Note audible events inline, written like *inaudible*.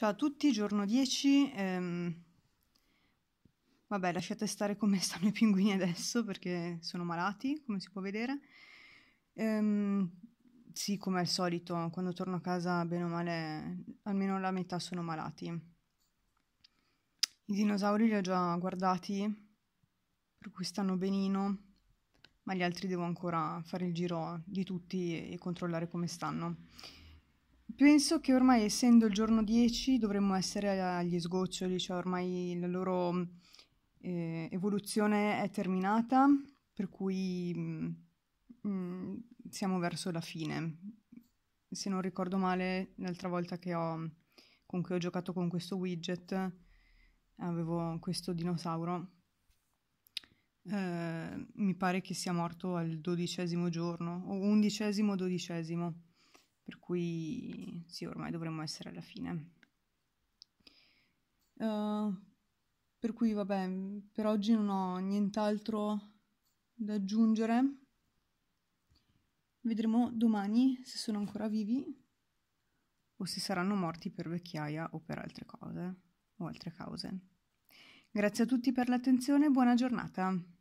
Ciao a tutti, giorno 10. Ehm... Vabbè, lasciate stare come *laughs* stanno i pinguini adesso perché sono malati, come si può vedere. Ehm... Sì, come al solito, quando torno a casa, bene o male, almeno la metà sono malati. I dinosauri li ho già guardati, per cui stanno benino, ma gli altri devo ancora fare il giro di tutti e controllare come stanno. Penso che ormai, essendo il giorno 10, dovremmo essere agli sgoccioli, cioè ormai la loro eh, evoluzione è terminata, per cui mh, mm, mm, siamo verso la fine. Se non ricordo male, l'altra volta che ho, con cui ho giocato con questo widget, avevo questo dinosauro. Eh, mi pare che sia morto al dodicesimo giorno, o undicesimo o dodicesimo per cui sì, ormai dovremmo essere alla fine. Uh, per cui vabbè, per oggi non ho nient'altro da aggiungere. Vedremo domani se sono ancora vivi o se saranno morti per vecchiaia o per altre cose o altre cause. Grazie a tutti per l'attenzione e buona giornata.